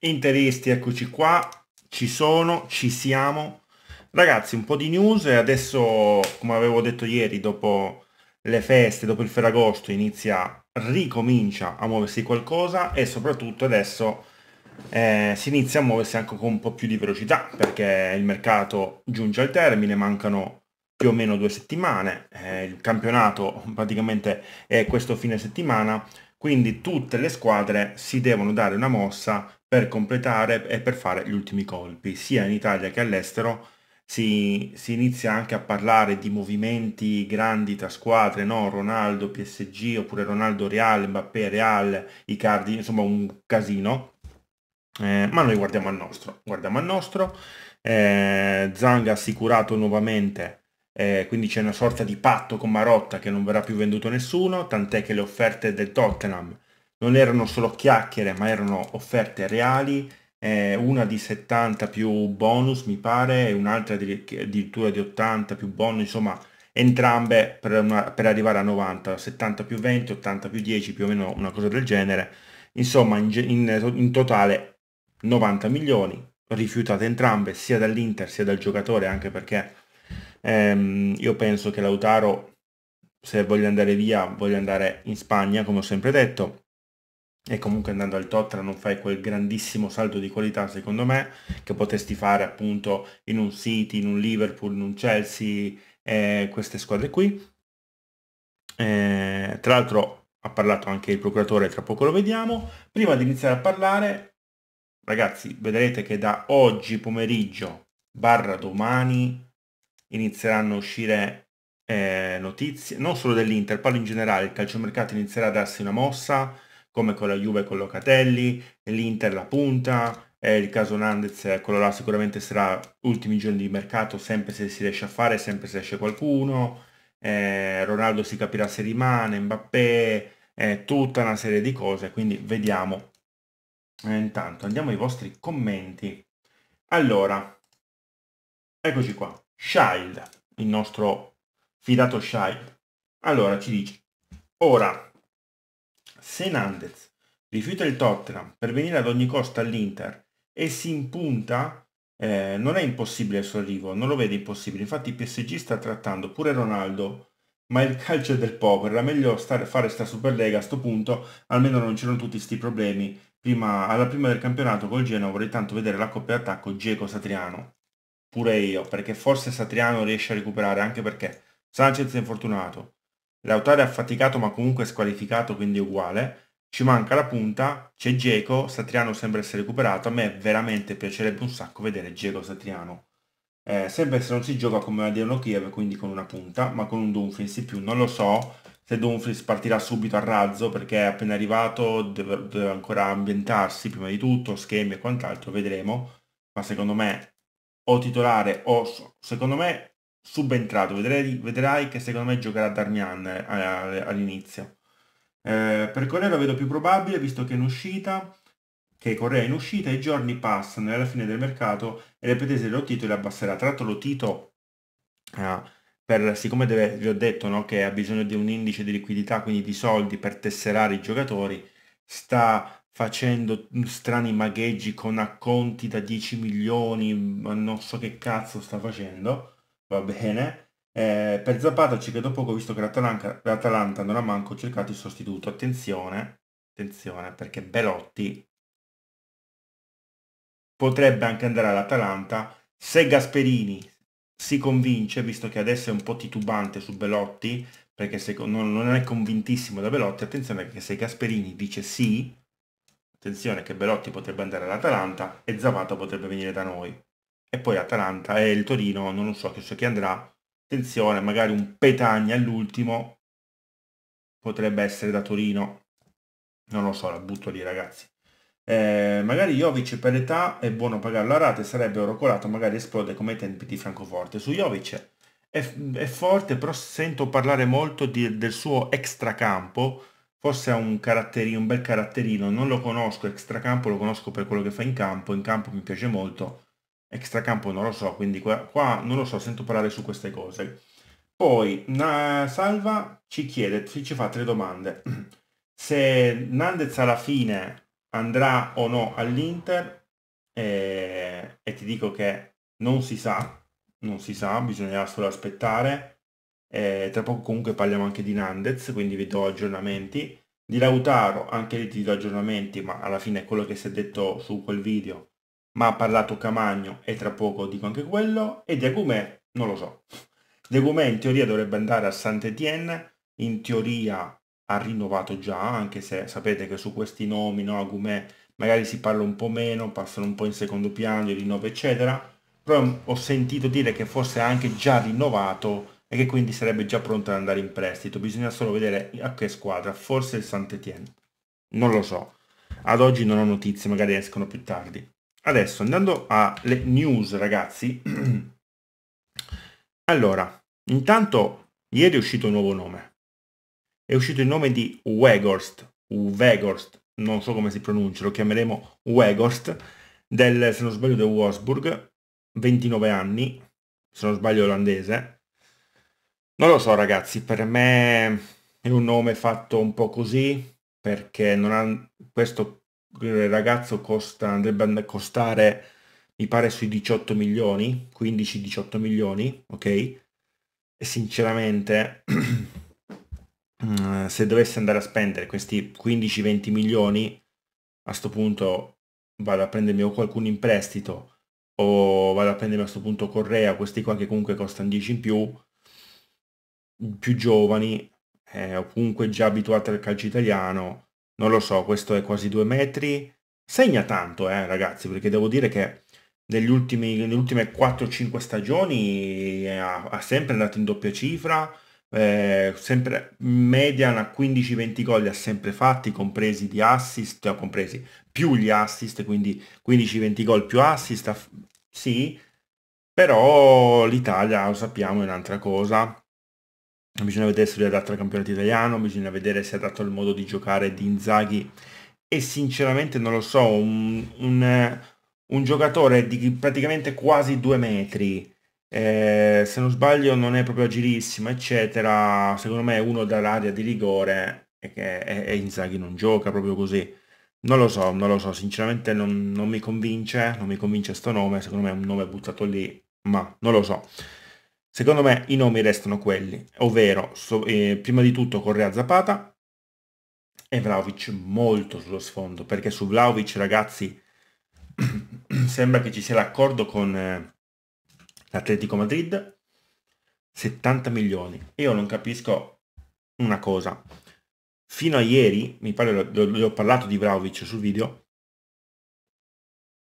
Interisti, eccoci qua, ci sono, ci siamo. Ragazzi, un po' di news e adesso, come avevo detto ieri, dopo le feste, dopo il Ferragosto, inizia, ricomincia a muoversi qualcosa e soprattutto adesso eh, si inizia a muoversi anche con un po' più di velocità perché il mercato giunge al termine, mancano più o meno due settimane, eh, il campionato praticamente è questo fine settimana, quindi tutte le squadre si devono dare una mossa per completare e per fare gli ultimi colpi. Sia in Italia che all'estero si, si inizia anche a parlare di movimenti grandi tra squadre, no? Ronaldo, PSG, oppure Ronaldo Real, Mbappé Real, Icardi, insomma un casino. Eh, ma noi guardiamo al nostro, guardiamo al nostro. Eh, Zang ha assicurato nuovamente eh, quindi c'è una sorta di patto con Marotta che non verrà più venduto nessuno, tant'è che le offerte del Tottenham non erano solo chiacchiere ma erano offerte reali, eh, una di 70 più bonus mi pare e un'altra di, addirittura di 80 più bonus, insomma entrambe per, una, per, arrivare a 90, 70 più 20, 80 più 10 più o meno una cosa del genere, insomma in, in, in totale 90 milioni rifiutate entrambe sia dall'Inter sia dal giocatore anche perché ehm, io penso che Lautaro se voglio andare via voglio andare in Spagna come ho sempre detto e comunque andando al Tottenham non fai quel grandissimo salto di qualità secondo me che potresti fare appunto in un City, in un Liverpool, in un Chelsea, eh, queste squadre qui. Eh, tra l'altro ha parlato anche il procuratore, tra poco lo vediamo. Prima di iniziare a parlare, ragazzi, vedrete che da oggi pomeriggio barra domani inizieranno a uscire eh, notizie, non solo dell'Inter, parlo in generale, il calciomercato inizierà a darsi una mossa come con la Juve con Locatelli, l'Inter la punta, eh, il caso Nandez, eh, quello là sicuramente sarà ultimi giorni di mercato, sempre se si riesce a fare, sempre se esce qualcuno, eh, Ronaldo si capirà se rimane, Mbappé, eh, tutta una serie di cose, quindi vediamo. Eh, intanto andiamo ai vostri commenti. Allora, eccoci qua, Shild, il nostro fidato Shild. Allora, ci dice, ora se Nandez rifiuta il Tottenham per venire ad ogni costo all'Inter e si impunta, eh, non è impossibile il suo arrivo, non lo vede impossibile. Infatti il PSG sta trattando pure Ronaldo, ma il calcio è del povero, era meglio stare, fare sta Superlega a sto punto, almeno non c'erano tutti questi problemi. Prima, alla prima del campionato col Genoa vorrei tanto vedere la coppia d'attacco Geco-Satriano. Pure io, perché forse Satriano riesce a recuperare, anche perché Sanchez è infortunato, Lautaro è affaticato ma comunque squalificato, quindi uguale. Ci manca la punta, c'è Geco, Satriano sembra essere recuperato. A me veramente piacerebbe un sacco vedere Geco Satriano. Eh, sembra se non si gioca come la Deono Kiev, quindi con una punta, ma con un Dumfries in più. Non lo so se Dumfries partirà subito a razzo, perché è appena arrivato deve, deve ancora ambientarsi prima di tutto, schemi e quant'altro, vedremo. Ma secondo me o titolare o secondo me subentrato. Vedrai, vedrai che secondo me giocherà Darmian eh, all'inizio. Eh, per Correa lo vedo più probabile visto che in uscita che Correa in uscita i giorni passano e alla fine del mercato e le pretese dello Tito le abbasserà. Tra l'altro lo Tito, eh, per, siccome deve, vi ho detto no, che ha bisogno di un indice di liquidità, quindi di soldi per tesserare i giocatori, sta facendo strani magheggi con acconti da 10 milioni, ma non so che cazzo sta facendo va bene. Eh, per Zapata ci credo poco visto che l'Atalanta non ha manco cercato il sostituto. Attenzione, attenzione perché Belotti potrebbe anche andare all'Atalanta se Gasperini si convince, visto che adesso è un po' titubante su Belotti, perché secondo, non, non è convintissimo da Belotti, attenzione perché se Gasperini dice sì, attenzione che Belotti potrebbe andare all'Atalanta e Zapata potrebbe venire da noi e poi Atalanta e il Torino, non lo so, chissà chi andrà. Attenzione, magari un Petagna all'ultimo potrebbe essere da Torino. Non lo so, la butto lì ragazzi. Eh, magari Jovic per età è buono pagare la rata e sarebbe oro colato, magari esplode come i tempi di Francoforte. Su Jovic è, è forte, però sento parlare molto di, del suo extracampo, forse ha un, un bel caratterino, non lo conosco, extracampo lo conosco per quello che fa in campo, in campo mi piace molto, extracampo non lo so, quindi qua, qua, non lo so, sento parlare su queste cose. Poi Salva ci chiede, ci, ci fa tre domande. Se Nandez alla fine andrà o no all'Inter, eh, e ti dico che non si sa, non si sa, bisognerà solo aspettare. Eh, tra poco comunque parliamo anche di Nandez, quindi vi do aggiornamenti. Di Lautaro, anche lì ti do aggiornamenti, ma alla fine è quello che si è detto su quel video ma ha parlato Camagno e tra poco dico anche quello, e Degumè non lo so. Degumè in teoria dovrebbe andare a Saint-Étienne, in teoria ha rinnovato già, anche se sapete che su questi nomi, no, Agumè, magari si parla un po' meno, passano un po' in secondo piano, il rinnovo eccetera, però ho sentito dire che fosse anche già rinnovato e che quindi sarebbe già pronto ad andare in prestito, bisogna solo vedere a che squadra, forse il Saint-Étienne, non lo so. Ad oggi non ho notizie, magari escono più tardi. Adesso andando alle news ragazzi, allora, intanto ieri è uscito un nuovo nome, è uscito il nome di Weghorst, Weghorst, non so come si pronuncia, lo chiameremo Weghorst, del, se non sbaglio, del Wolfsburg, 29 anni, se non sbaglio olandese. Non lo so ragazzi, per me è un nome fatto un po' così, perché non ha questo ragazzo costa, a costare, mi pare, sui 18 milioni, 15-18 milioni, ok? E sinceramente, mm, se dovesse andare a spendere questi 15-20 milioni, a sto punto vado a prendermi o qualcuno in prestito, o vado a prendermi a sto punto Correa, questi qua che comunque costano 10 in più, più giovani, eh, o comunque già abituati al calcio italiano, non lo so, questo è quasi due metri, segna tanto eh ragazzi, perché devo dire che negli ultimi, nelle ultime 4-5 stagioni eh, ha, ha, sempre andato in doppia cifra, eh, sempre media una 15-20 gol li ha sempre fatti, compresi di assist, compresi più gli assist, quindi 15-20 gol più assist, sì, però l'Italia lo sappiamo è un'altra cosa, bisogna vedere se lui è adatto al campionato italiano, bisogna vedere se è adatto al modo di giocare di Inzaghi e sinceramente non lo so, un, un, un giocatore di praticamente quasi due metri, eh, se non sbaglio non è proprio agilissimo eccetera, secondo me è uno dall'area di rigore e, e, e, Inzaghi non gioca proprio così. Non lo so, non lo so, sinceramente non, non mi convince, non mi convince sto nome, secondo me è un nome buttato lì, ma non lo so. Secondo me i nomi restano quelli, ovvero so, eh, prima di tutto Correa Zapata e Vlaovic molto sullo sfondo, perché su Vlaovic ragazzi sembra che ci sia l'accordo con eh, l'Atletico Madrid, 70 milioni. Io non capisco una cosa, fino a ieri, mi pare, che ho parlato di Vlaovic sul video,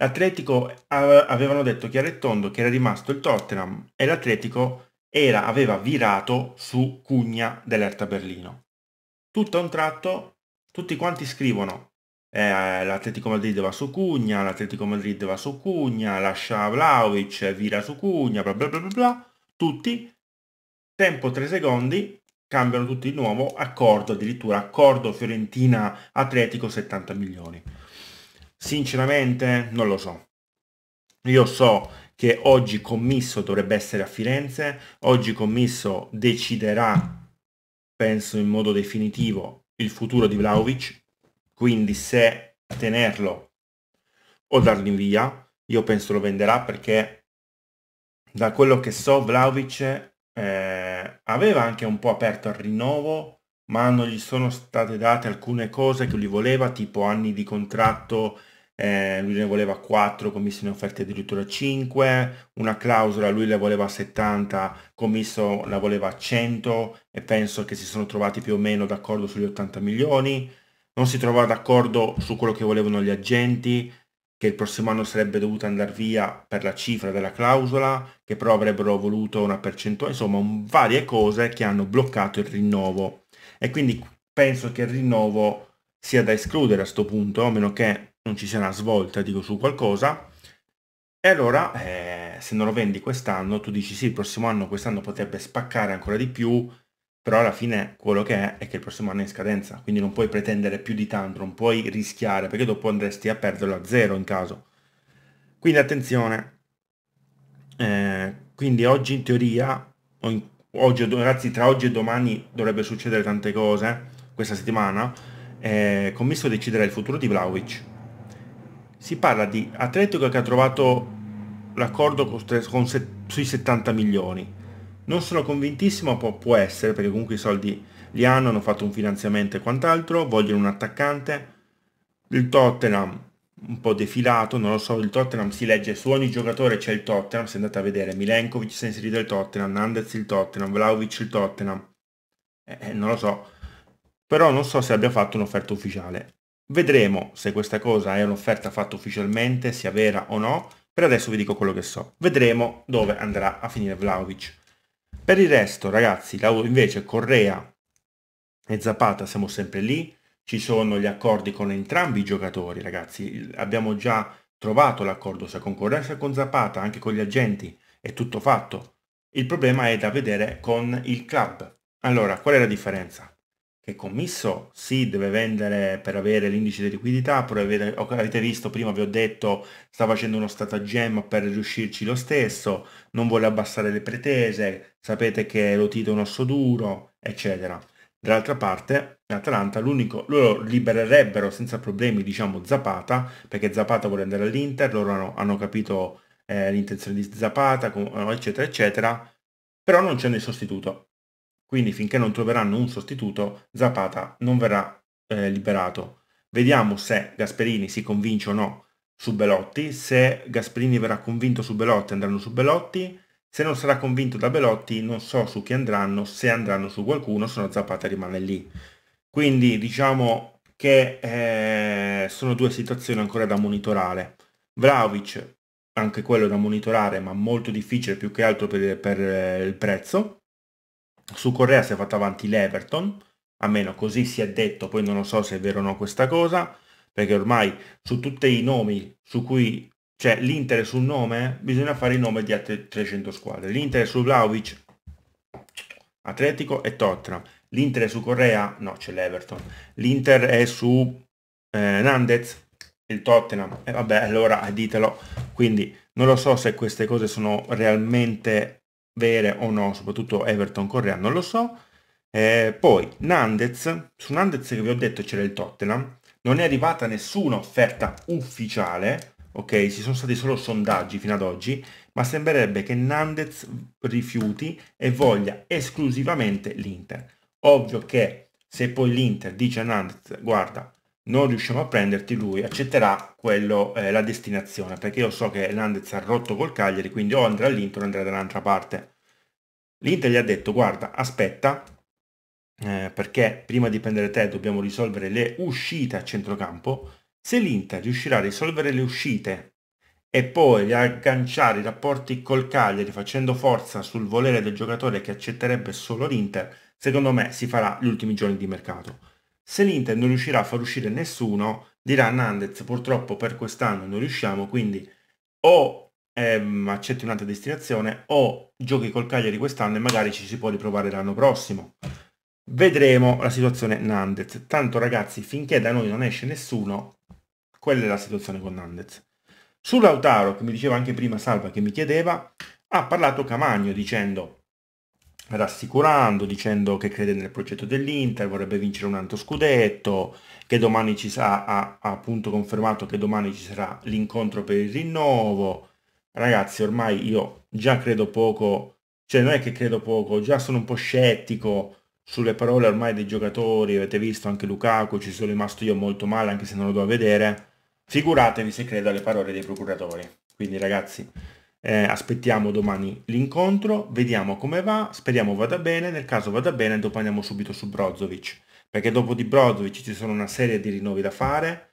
L'Atletico avevano detto chiaro e tondo che era rimasto il Tottenham e l'Atletico era, aveva virato su Cugna dell'Erta Berlino. Tutto a un tratto tutti quanti scrivono eh, l'Atletico Madrid va su Cugna, l'Atletico Madrid va su Cugna, lascia Vlaovic, vira su Cugna, bla bla bla bla, bla tutti, tempo 3 secondi, cambiano tutti di nuovo, accordo addirittura, accordo Fiorentina-Atletico 70 milioni. Sinceramente non lo so. Io so che oggi Commisso dovrebbe essere a Firenze, oggi Commisso deciderà, penso in modo definitivo, il futuro di Vlaovic, quindi se tenerlo o darlo via, io penso lo venderà perché da quello che so Vlaovic eh, aveva anche un po' aperto al rinnovo, ma non gli sono state date alcune cose che lui voleva, tipo anni di contratto eh, lui ne voleva 4, commissione offerte addirittura 5, una clausola lui la voleva 70, commisso la voleva 100 e penso che si sono trovati più o meno d'accordo sugli 80 milioni, non si trovava d'accordo su quello che volevano gli agenti, che il prossimo anno sarebbe dovuto andare via per la cifra della clausola, che però avrebbero voluto una percentuale, insomma un, varie cose che hanno bloccato il rinnovo. E quindi penso che il rinnovo sia da escludere a sto punto, a meno che non ci sia una svolta, dico su qualcosa, e allora eh, se non lo vendi quest'anno, tu dici sì, il prossimo anno, quest'anno potrebbe spaccare ancora di più, però alla fine quello che è è che il prossimo anno è in scadenza, quindi non puoi pretendere più di tanto, non puoi rischiare, perché dopo andresti a perderlo a zero in caso. Quindi attenzione, eh, quindi oggi in teoria, oggi, ragazzi tra oggi e domani dovrebbe succedere tante cose, questa settimana, eh, Commisso deciderà il futuro di Vlaovic, si parla di Atletico che ha trovato l'accordo con, con se, sui 70 milioni. Non sono convintissimo, può, può essere, perché comunque i soldi li hanno, hanno fatto un finanziamento e quant'altro, vogliono un attaccante. Il Tottenham un po' defilato, non lo so, il Tottenham si legge su ogni giocatore c'è il Tottenham, se andate a vedere Milenkovic si è inserito il Tottenham, Nandez il Tottenham, Vlaovic il Tottenham, eh, non lo so, però non so se abbia fatto un'offerta ufficiale. Vedremo se questa cosa è un'offerta fatta ufficialmente, sia vera o no. Per adesso vi dico quello che so. Vedremo dove andrà a finire Vlaovic. Per il resto, ragazzi, invece Correa e Zapata siamo sempre lì. Ci sono gli accordi con entrambi i giocatori, ragazzi. Abbiamo già trovato l'accordo sia con Correa sia con Zapata, anche con gli agenti. È tutto fatto. Il problema è da vedere con il club. Allora, qual è la differenza? che commisso si deve vendere per avere l'indice di liquidità, però avere, avete visto prima vi ho detto sta facendo uno stratagemma per riuscirci lo stesso, non vuole abbassare le pretese, sapete che lo Tito è un osso duro, eccetera. Dall'altra parte, Atalanta, l'unico, loro libererebbero senza problemi, diciamo, Zapata, perché Zapata vuole andare all'Inter, loro hanno, hanno capito eh, l'intenzione di Zapata, eccetera, eccetera, però non c'è nel sostituto. Quindi finché non troveranno un sostituto, Zapata non verrà eh, liberato. Vediamo se Gasperini si convince o no su Belotti, se Gasperini verrà convinto su Belotti andranno su Belotti, se non sarà convinto da Belotti non so su chi andranno, se andranno su qualcuno, se no Zapata rimane lì. Quindi diciamo che eh, sono due situazioni ancora da monitorare. Vlaovic, anche quello da monitorare, ma molto difficile più che altro per, per eh, il prezzo su Correa si è fatto avanti l'Everton, almeno così si è detto, poi non lo so se è vero o no questa cosa, perché ormai su tutti i nomi su cui c'è cioè l'Inter sul nome, bisogna fare il nome di altre 300 squadre. L'Inter su Vlaovic, Atletico e Tottenham. L'Inter su Correa, no c'è l'Everton. L'Inter è su eh, Nandez, il Tottenham. E eh, vabbè, allora ditelo. Quindi non lo so se queste cose sono realmente vere o no, soprattutto Everton Correa non lo so. Eh, poi Nandez, su Nandez che vi ho detto c'era il Tottenham, non è arrivata nessuna offerta ufficiale, ok? Ci sono stati solo sondaggi fino ad oggi, ma sembrerebbe che Nandez rifiuti e voglia esclusivamente l'Inter. Ovvio che se poi l'Inter dice a Nandez, guarda, non riusciamo a prenderti, lui accetterà quello, eh, la destinazione, perché io so che Landez ha rotto col Cagliari, quindi o andrà all'Inter o andrà da un'altra parte. L'Inter gli ha detto, guarda, aspetta, eh, perché prima di prendere te dobbiamo risolvere le uscite a centrocampo, se l'Inter riuscirà a risolvere le uscite e poi riagganciare i rapporti col Cagliari facendo forza sul volere del giocatore che accetterebbe solo l'Inter, secondo me si farà gli ultimi giorni di mercato. Se l'Inter non riuscirà a far uscire nessuno, dirà Nandez purtroppo per quest'anno non riusciamo, quindi o ehm, accetti un'altra destinazione o giochi col Cagliari quest'anno e magari ci si può riprovare l'anno prossimo. Vedremo la situazione Nandez. Tanto ragazzi, finché da noi non esce nessuno, quella è la situazione con Nandez. Sull'Autaro, che mi diceva anche prima Salva che mi chiedeva, ha parlato Camagno dicendo rassicurando, dicendo che crede nel progetto dell'Inter, vorrebbe vincere un altro scudetto, che domani ci sarà, ha, ha appunto confermato che domani ci sarà l'incontro per il rinnovo. Ragazzi, ormai io già credo poco, cioè non è che credo poco, già sono un po' scettico sulle parole ormai dei giocatori, avete visto anche Lukaku, ci sono rimasto io molto male anche se non lo do a vedere, figuratevi se credo alle parole dei procuratori. Quindi ragazzi, eh, aspettiamo domani l'incontro, vediamo come va, speriamo vada bene, nel caso vada bene dopo andiamo subito su Brozovic, perché dopo di Brozovic ci sono una serie di rinnovi da fare,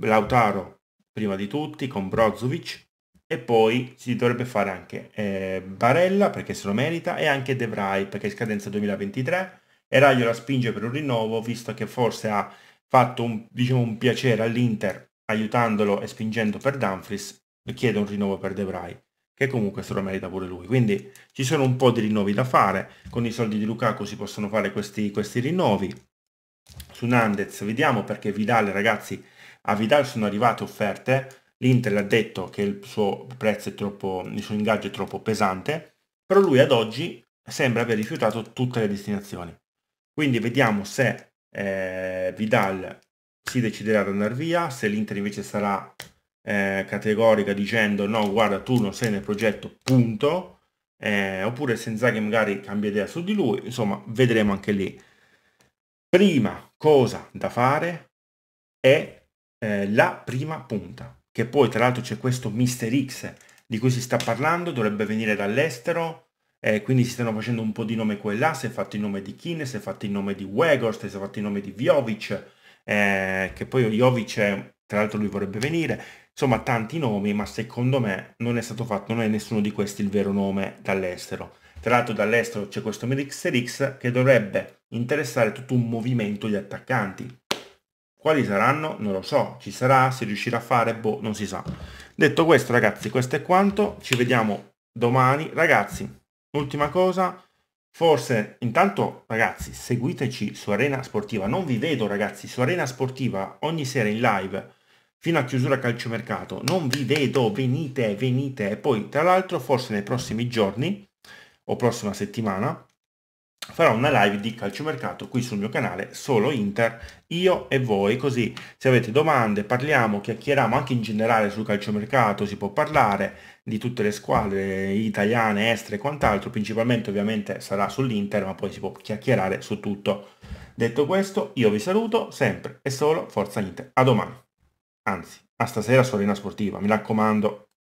Lautaro prima di tutti con Brozovic e poi si dovrebbe fare anche eh, Barella perché se lo merita e anche Devrai perché è scadenza 2023 e Raglio la spinge per un rinnovo visto che forse ha fatto un, diciamo, un piacere all'Inter aiutandolo e spingendo per Dumfries chiede un rinnovo per De Vrij che comunque se lo merita pure lui. Quindi ci sono un po' di rinnovi da fare, con i soldi di Lukaku si possono fare questi, questi rinnovi. Su Nandez vediamo perché Vidal, ragazzi, a Vidal sono arrivate offerte, l'Inter ha detto che il suo prezzo è troppo, il suo ingaggio è troppo pesante, però lui ad oggi sembra aver rifiutato tutte le destinazioni. Quindi vediamo se eh, Vidal si deciderà ad andare via, se l'Inter invece sarà eh, categorica dicendo no guarda tu non sei nel progetto punto eh, oppure senza che magari cambia idea su di lui insomma vedremo anche lì prima cosa da fare è eh, la prima punta che poi tra l'altro c'è questo Mister X di cui si sta parlando dovrebbe venire dall'estero eh, quindi si stanno facendo un po' di nome qua e là, si è fatto il nome di Kine, si è fatto il nome di Weghorst, si è fatto il nome di Jovic, eh, che poi Jovic, tra l'altro lui vorrebbe venire, Insomma, tanti nomi, ma secondo me non è stato fatto, non è nessuno di questi il vero nome dall'estero. Tra l'altro dall'estero c'è questo Mixer X che dovrebbe interessare tutto un movimento di attaccanti. Quali saranno? Non lo so. Ci sarà? Si riuscirà a fare? Boh, non si sa. Detto questo ragazzi, questo è quanto. Ci vediamo domani. Ragazzi, ultima cosa, forse intanto ragazzi seguiteci su Arena Sportiva, non vi vedo ragazzi su Arena Sportiva ogni sera in live fino a chiusura calciomercato. Non vi vedo, venite, venite. E poi, tra l'altro, forse nei prossimi giorni o prossima settimana farò una live di calciomercato qui sul mio canale solo Inter io e voi così se avete domande parliamo chiacchieriamo anche in generale sul calciomercato si può parlare di tutte le squadre italiane estere e quant'altro principalmente ovviamente sarà sull'Inter ma poi si può chiacchierare su tutto detto questo io vi saluto sempre e solo Forza Inter a domani Anzi, a stasera su Arena Sportiva, mi raccomando,